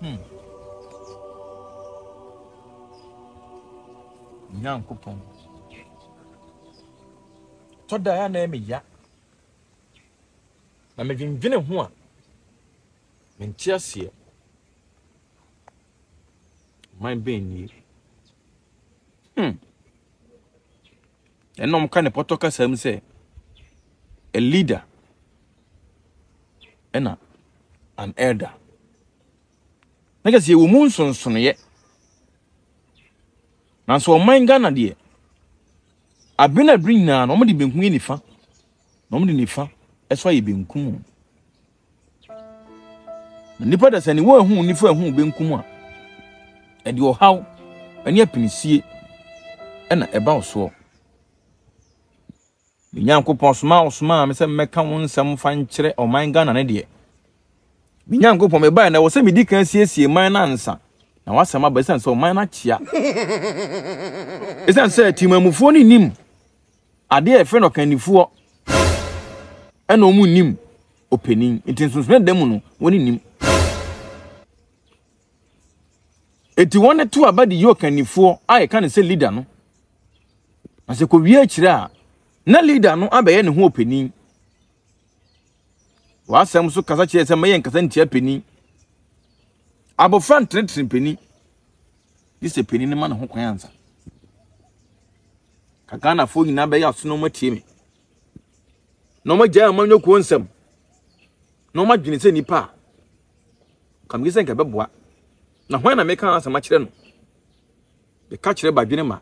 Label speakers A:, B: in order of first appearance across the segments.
A: Hmm. nyankopɔn tɔda a na ɛmɛya na medwendwene ho a mente aseɛ man bɛn nie hmm. ɛnɔm ka ne pɔtɔ kasa sɛ a leader ɛna an elder na kɛse ɛwɔ mu nsonsonoeɛ nanso ɔman ghana deɛ abe no nyinaa na ɔmode benkum yɛ nifa na ɔmode nifa ɛso ayɛ benkum na nnipa da sɛ ne wɔn ahu nifa ahu benkum a ɛde ɔhaw ɛne apinisie ɛna ɛba wo soɔ nyankopɔn soma wo soma a me mmɛka wo nsɛm fa nkyerɛ ɔman ghana ne deɛ me nyankopɔn na wose sɛ medi kan siesie man no ansa na wasɛm aba ɛsiane sɛ ɔman no akyea ɛsiane sɛ timamufoɔ no nim adeɛ a ɛfrɛ no ɔkannifoɔ ɛna ɔmu nim opening nti nsonsomɛ da mu no wɔne nim eti wɔn tu abadi aba de yi ɔkannifoɔ se leader no na sɛ kɔwie akyire a na leader no abɛyɛ ne ho ɔpanin w'asɛm so kasa kyerɛ sɛ mɛyɛ nkasa ntia panin abɔfra ntenetene panin gye sɛ panin no ma ne ho kwan ansa kakanafoɔ nyinaa bɛyɛ asono ma tie me na ɔmagyae ama nyɛ kuo nsɛm na ɔmadwene sɛ nnipa a kamgye sɛ nka bɛboa na hwan na meka asɛm akyerɛ no meka kyerɛ badwene ma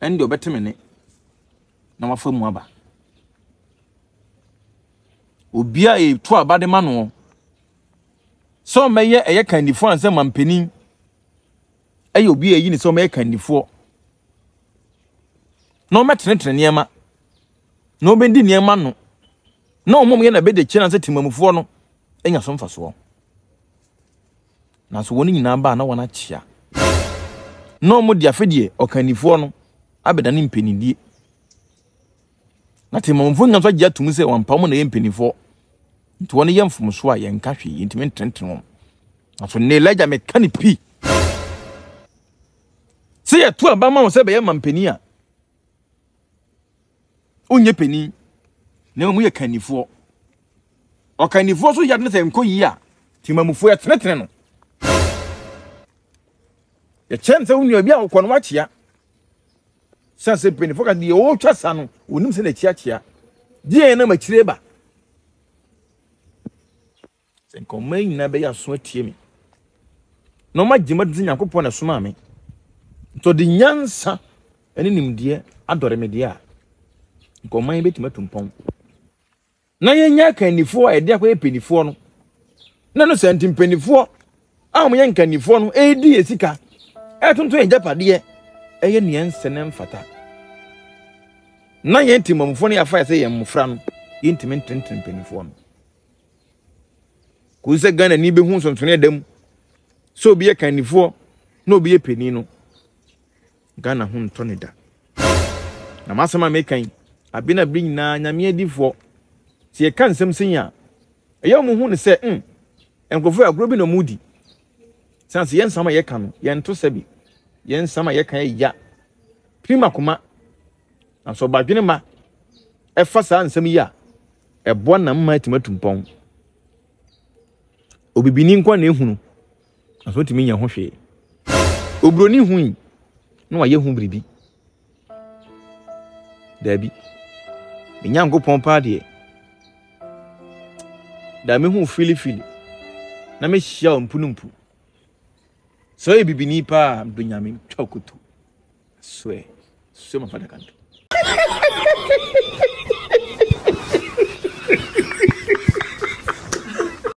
A: ɛne deɛ ɔbɛteme ne na wafa mu aba obi a etu aba de ma no sɛ ɔmɛyɛ ɛyɛ kandifoɔ ansɛ mampanin ɛyɛ obi a eyi ne sɛ ɔmɛyɛ kandifoɔ na ɔmɛtenetene nneɛma na ɔbɛdi nneɛma no na ɔmo yɛ na ɛbɛdi akyire ansɛ temamufoɔ no ɛnya so mfasoɔ nanso wɔn nyinaa baa na wɔn akyia na ɔmo de afɛdeɛ ɔkandifoɔ no abɛda ne mpanindie na temamufoɔ nyinaa nso agye atum sɛ wɔn mpam na ɛyɛ mpanimfoɔ nti wɔn yɛ mfomso a yɛnka hwee ntumi ntenetene wɔn nso ne lagya mɛka ne pii sɛ yɛto a bama wɔn sɛ bɛyɛ mampanin a onyɛ panin na mu yɛ kanifoɔ ɔkanifoɔ so yɛde ne sɛ nkɔ yie a timamufoɔ yɛtenetene no yɛkyɛn sɛ wo nua bi a wokɔ no wakyea sɛ sɛ mpanyinfoɔ ka deɛ ɔretwa sa no onim sɛ n'akyiakyia gyeɛ yɛn nam akyire ba sɛ nkɔmma yi nyinaa bɛyɛ aso atie me na ɔma gyima de nyankopɔn na ɛsoma me nti ɔde nyansa ne nimdeɛ adɔre me deɛ a nkɔmma yi bɛtumi atu mpɔn na yɛnyɛ akannifoɔ a yɛde akɔyɛ mpanimfoɔ no na no sɛ nti mpanimfoɔ a wɔyɛ nkannifoɔ no ɛredi yɛ sika ɛtonto yɛn gyapadeɛ ɛyɛ nea nsɛ ne mfata na yɛn ntimamufoɔ no yɛafa yɛ sɛ yɛn mmɔfra no yɛntumi ntenten mpanimfoɔ no kò sɛ ghana ni bɛhu nsonsonoeɛ da mu sɛ obi yɛ kannifoɔ na obi yɛ panin no ghana ho ntɔ ne da na masɛm a meka yi abe na bere nyinaa nyame adifoɔ sɛ yɛka nsɛm sɛyi a ɛyɛ mo hu ne sɛ mm, nkurɔfoɔ agorɔ bi na mudi san sɛ yɛnsam a yɛka no yɛnto sɛ bi yɛnsam a yɛka yɛ ya pirima koma nanso ɔbadwene ma ɛfa saa nsɛm yi a ɛboa na mma atumi atumpɔn obibini nkwa na ehunu nso otumi nya ho hwee oburoni hui, yi na wayɛ hu biribi daabi menya nkopɔn paa deɛ daa mehu filifili na mehyia wo mpunumpu sɛ ɔyɛ bibini paa mdo nyame twa wo koto sɛ sɛ mafadakanto